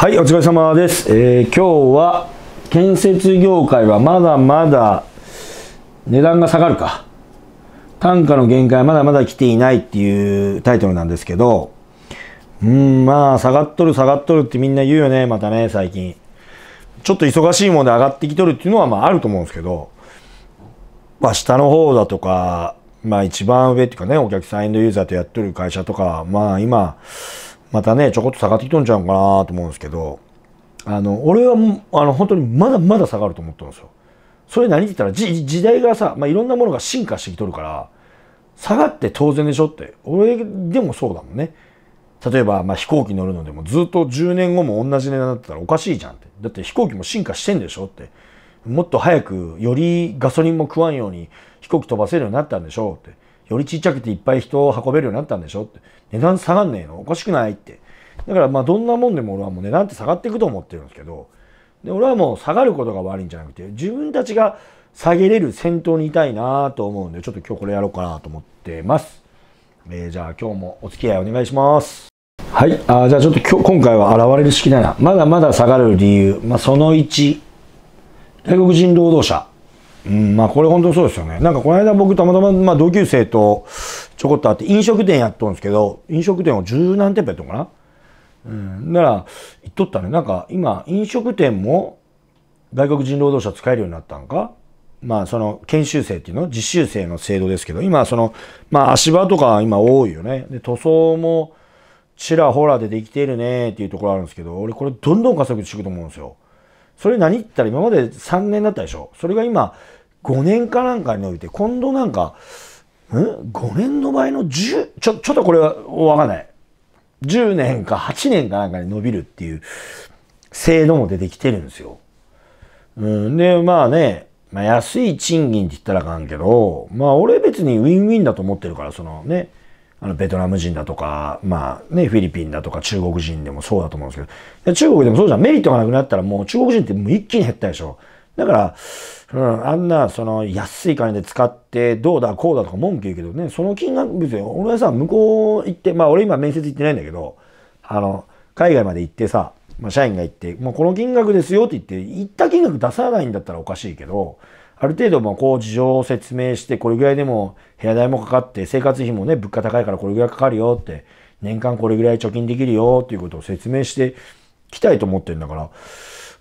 はい、お疲れ様です。えー、今日は建設業界はまだまだ値段が下がるか。単価の限界はまだまだ来ていないっていうタイトルなんですけど、うん、まあ、下がっとる下がっとるってみんな言うよね、またね、最近。ちょっと忙しいもんで上がってきとるっていうのはまああると思うんですけど、まあ下の方だとか、まあ一番上っていうかね、お客さんエンドユーザーとやっとる会社とか、まあ今、またね、ちょこっと下がってきとんちゃうかなと思うんですけど、あの、俺はあの、本当にまだまだ下がると思ってんですよ。それ何って言ったら、時代がさ、まあ、いろんなものが進化してきとるから、下がって当然でしょって。俺でもそうだもんね。例えば、まあ、飛行機乗るのでもずっと10年後も同じ値段だったらおかしいじゃんって。だって飛行機も進化してんでしょって。もっと早くよりガソリンも食わんように飛行機飛ばせるようになったんでしょうって。よりちっちゃくていっぱい人を運べるようになったんでしょって。値段下がんねえのおかしくないって。だからまあどんなもんでも俺はもう値段って下がっていくと思ってるんですけど、で俺はもう下がることが悪いんじゃなくて、自分たちが下げれる先頭にいたいなと思うんで、ちょっと今日これやろうかなと思ってます。えー、じゃあ今日もお付き合いお願いします。はい、あじゃあちょっと今今回は現れる式だな。まだまだ下がる理由、まあ、その1、外国人労働者。うん、まあこれ本当そうですよね。なんかこの間僕たまたま、まあ、同級生とちょこっと会って飲食店やっとるんですけど、飲食店を十何店舗やったのかなうん。なら、言っとったね。なんか今、飲食店も外国人労働者使えるようになったんかまあその研修生っていうの実習生の制度ですけど、今その、まあ足場とか今多いよね。で、塗装もちらほらでできてるねっていうところあるんですけど、俺これどんどん加速していくと思うんですよ。それ何言ったら今まで3年だったでしょ。それが今、5年かなんかにおいて、今度なんか、ん ?5 年の場合の10、ちょ、ちょっとこれはわかんない。10年か8年かなんかに伸びるっていう制度も出てきてるんですよ。うん、で、まあね、まあ、安い賃金って言ったらあかんけど、まあ俺別にウィンウィンだと思ってるから、そのね、あのベトナム人だとか、まあね、フィリピンだとか中国人でもそうだと思うんですけど、中国でもそうじゃん。メリットがなくなったらもう中国人ってもう一気に減ったでしょ。だから、うん、あんな、その、安い金で使って、どうだ、こうだとか文句言うけどね、その金額、別に、俺はさ、向こう行って、まあ、俺今面接行ってないんだけど、あの、海外まで行ってさ、まあ、社員が行って、もうこの金額ですよって言って、行った金額出さないんだったらおかしいけど、ある程度、まあ、こう、事情を説明して、これぐらいでも、部屋代もかかって、生活費もね、物価高いからこれぐらいかかるよって、年間これぐらい貯金できるよっていうことを説明してきたいと思ってんだから、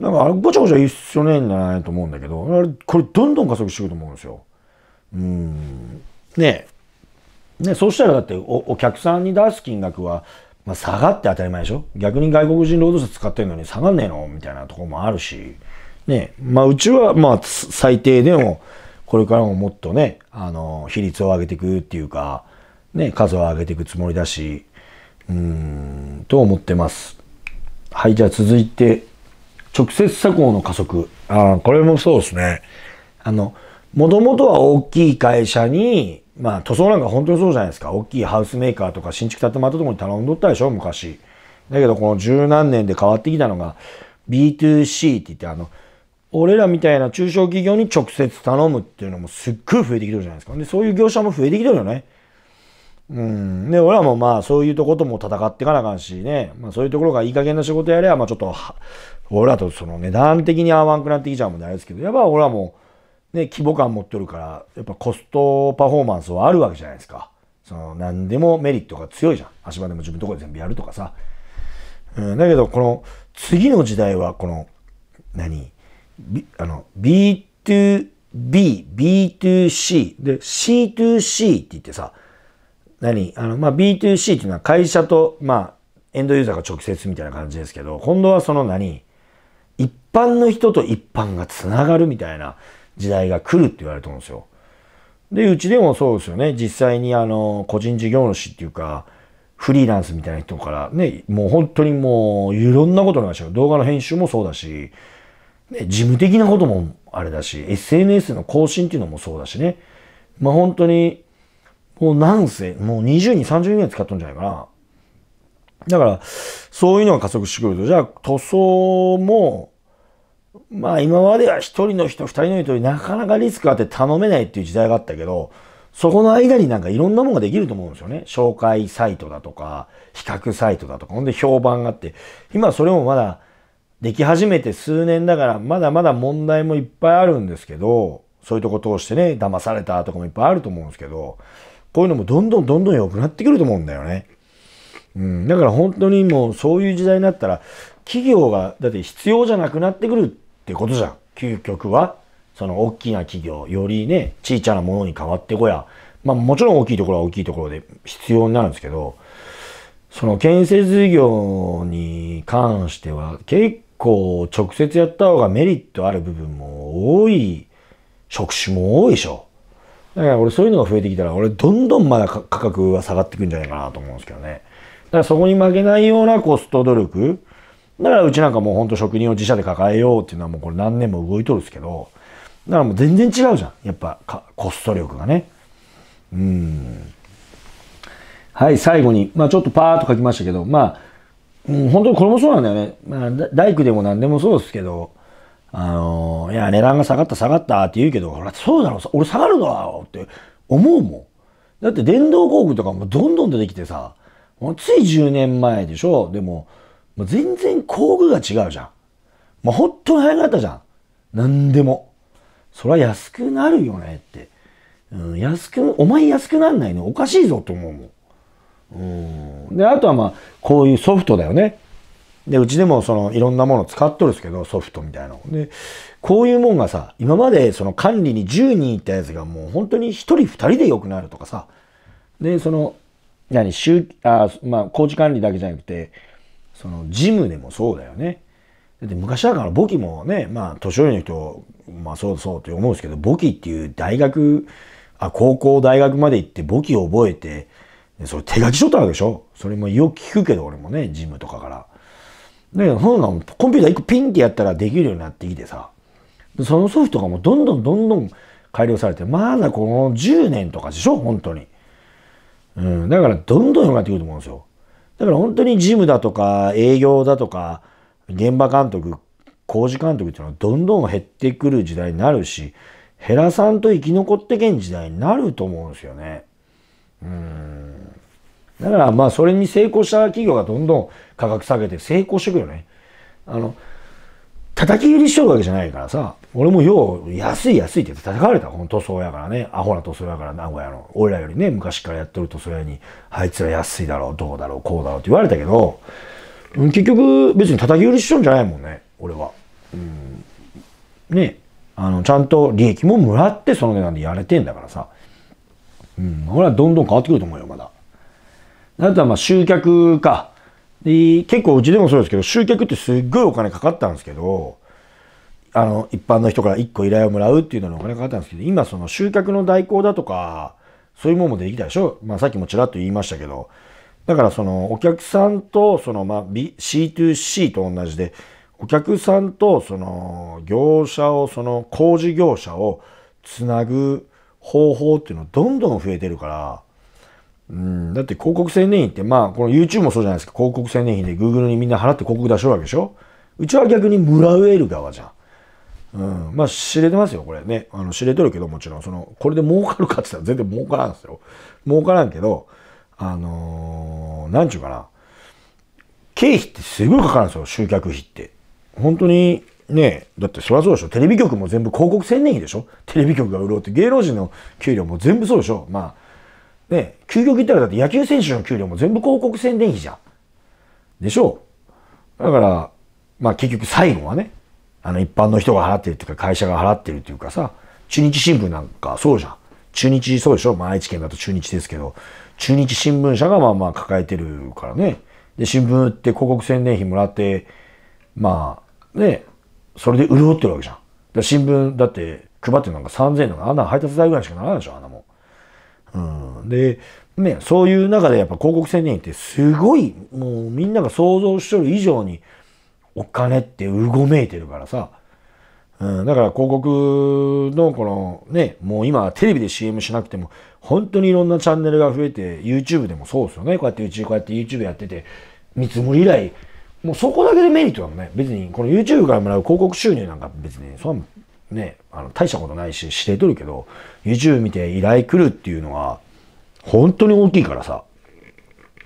なんかごちゃごちゃ一緒ねえんじゃないと思うんだけどあれこれどんどん加速していくと思うんですよ。うんねねそうしたらだっておお客さんに出す金額は、まあ、下がって当たり前でしょ逆に外国人労働者使ってるのに下がんねえのみたいなところもあるし、ねまあ、うちはまあ最低でもこれからももっとねあの比率を上げていくっていうか、ね、数を上げていくつもりだしうーんと思ってます。はいじゃあ続いて直接作法の加速。ああ、これもそうですね。あの、もともとは大きい会社に、まあ塗装なんか本当にそうじゃないですか。大きいハウスメーカーとか新築建てまったとこに頼んどったでしょ、昔。だけどこの十何年で変わってきたのが B2C って言ってあの、俺らみたいな中小企業に直接頼むっていうのもすっごい増えてきてるじゃないですか。で、そういう業者も増えてきてるよね。うん。で、俺はもうまあ、そういうとことも戦っていかなあかんしね、まあそういうところがいい加減な仕事やれば、まあちょっと、俺らとその値段的に合わんくなってきちゃうもんであれですけど、やっぱ俺はもう、ね、規模感持ってるから、やっぱコストパフォーマンスはあるわけじゃないですか。その、何でもメリットが強いじゃん。足場でも自分のとこで全部やるとかさ。うん、だけど、この、次の時代は、この、何、あの、B2B、B2C、で、C2C って言ってさ、何あの、まあ、B2C っていうのは会社と、まあ、エンドユーザーが直接みたいな感じですけど、今度はその何一般の人と一般がつながるみたいな時代が来るって言われてるんですよ。で、うちでもそうですよね。実際にあの、個人事業主っていうか、フリーランスみたいな人からね、もう本当にもういろんなことの話を動画の編集もそうだし、ね、事務的なこともあれだし、SNS の更新っていうのもそうだしね。まあ本当にもうなんせ、もう20人、30人ぐらい使っとんじゃないかな。だから、そういうのが加速してくると、じゃあ塗装も、まあ今までは1人の人、2人の人になかなかリスクあって頼めないっていう時代があったけど、そこの間になんかいろんなものができると思うんですよね。紹介サイトだとか、比較サイトだとか、ほんで評判があって、今それもまだでき始めて数年だから、まだまだ問題もいっぱいあるんですけど、そういうとこ通してね、騙されたとかもいっぱいあると思うんですけど、こういうのもどんどんどんどん良くなってくると思うんだよね。うん、だから本当にもうそういう時代になったら企業がだって必要じゃなくなってくるってことじゃん究極はその大きな企業よりね小さなものに変わってこやまあもちろん大きいところは大きいところで必要になるんですけどその建設業に関しては結構直接やった方がメリットある部分も多い職種も多いでしょ。だから俺そういうのが増えてきたら、俺どんどんまだ価格は下がっていくんじゃないかなと思うんですけどね。だからそこに負けないようなコスト努力。だからうちなんかもうほんと職人を自社で抱えようっていうのはもうこれ何年も動いとるんですけど、だからもう全然違うじゃん。やっぱコスト力がね。うん。はい、最後に。まあちょっとパーっと書きましたけど、まあ、うん、本当にこれもそうなんだよね。まあ、大工でも何でもそうですけど、あのー、いや、値段が下がった下がったって言うけど、ほら、そうだろ、俺下がるのろって思うもん。だって電動工具とかもどんどん出てきてさ、もうつい10年前でしょでも、もう全然工具が違うじゃん。もう本当に早かったじゃん。なんでも。そりゃ安くなるよねって。うん、安く、お前安くなんないのおかしいぞと思うもん。うん。で、あとはまあ、こういうソフトだよね。で、うちでもそのいろんなもの使っとるんですけど、ソフトみたいなの。で、こういうもんがさ、今までその管理に10人いたやつがもう本当に1人2人でよくなるとかさ、で、その、何、周あまあ、工事管理だけじゃなくて、その、ジムでもそうだよね。だって昔だから簿記もね、まあ、年寄りの人、まあ、そうそうって思うんですけど、簿記っていう大学、あ、高校、大学まで行って簿記を覚えて、それ手書き書ったわけでしょそれもよく聞くけど、俺もね、ジムとかから。ねけそなコンピューター1個ピンってやったらできるようになってきてさ、そのソフトがもうどんどんどんどん改良されて、まだこの10年とかでしょ、本当に。うん、だからどんどん良くなってくると思うんですよ。だから本当にジムだとか営業だとか現場監督、工事監督っていうのはどんどん減ってくる時代になるし、減らさんと生き残ってけん時代になると思うんですよね。うん。だからまあそれに成功した企業がどんどん価格下げて成功していくよね。あの、叩き売りしとるわけじゃないからさ、俺もよう安い安いって叩かれた、この塗装屋からね、アホな塗装屋から名古屋の、俺らよりね、昔からやってる塗装屋に、あいつら安いだろう、どうだろう、こうだろうって言われたけど、結局別に叩き売りしとるんじゃないもんね、俺は。うん、ね、あの、ちゃんと利益ももらってその値段でやれてんだからさ。うん、俺はどんどん変わってくると思うよ、まだ。あとはまあ集客か。結構うちでもそうですけど、集客ってすっごいお金かかったんですけど、あの、一般の人から1個依頼をもらうっていうのにお金かかったんですけど、今その集客の代行だとか、そういうもんもできたでしょまあさっきもちらっと言いましたけど、だからそのお客さんと、そのまあ C2C と同じで、お客さんとその業者を、その工事業者をつなぐ方法っていうのどんどん増えてるから、うん、だって広告宣伝費って、まあ、この YouTube もそうじゃないですか。広告宣伝費で Google にみんな払って広告出しようわけでしょうちは逆にもらえる側じゃん。うん、まあ知れてますよ、これね。あの知れてるけど、もちろん、その、これで儲かるかって言ったら全然儲からんですよ。儲からんけど、あのー、なんちゅうかな。経費ってすごいかかるんですよ、集客費って。本当に、ねだってそりゃそうでしょ。テレビ局も全部広告宣伝費でしょテレビ局が売ろうって、芸能人の給料も全部そうでしょまあ、ね、究極言ったらだって野球選手の給料も全部広告宣伝費じゃん。でしょうだから、まあ結局最後はね、あの一般の人が払ってるっていうか会社が払ってるっていうかさ、中日新聞なんかそうじゃん。中日そうでしょまあ愛知県だと中日ですけど、中日新聞社がまあまあ抱えてるからね。で、新聞って広告宣伝費もらって、まあね、それで潤ってるわけじゃん。だ新聞だって配ってるのが3000円のあんな配達代ぐらいしかならないでしょあんなもん。うん。で、ね、そういう中でやっぱ広告宣伝ってすごい、もうみんなが想像しとる以上にお金ってうごめいてるからさ、うん、だから広告のこのね、もう今テレビで CM しなくても、本当にいろんなチャンネルが増えて、YouTube でもそうですよね。こうやってうち、こうやって YouTube やってて、見積もり以来、もうそこだけでメリットだもんね。別に、この YouTube からもらう広告収入なんか別に、そんね、あの大したことないし、してとるけど、YouTube 見て依頼来るっていうのは、本当に大きいからさ。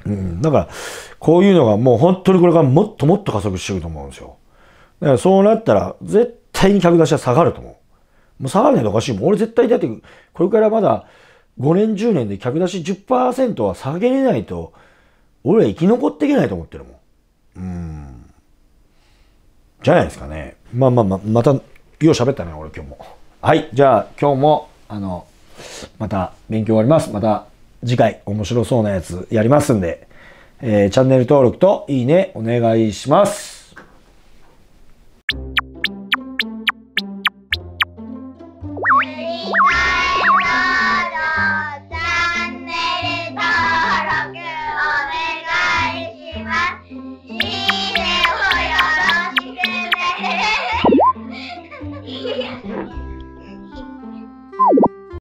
うん。だから、こういうのがもう本当にこれからもっともっと加速してくると思うんですよ。だからそうなったら、絶対に客出しは下がると思う。もう下がらないとおかしいもん。俺絶対だって、これからまだ5年10年で客出し10%は下げれないと、俺は生き残っていけないと思ってるもん。うん。じゃないですかね。まあまあまあ、また、よう喋ったね、俺今日も。はい。じゃあ、今日も、あの、また勉強終わります。また次回面白そうなやつやりますんで、えー、チャンネル登録といいねお願いします。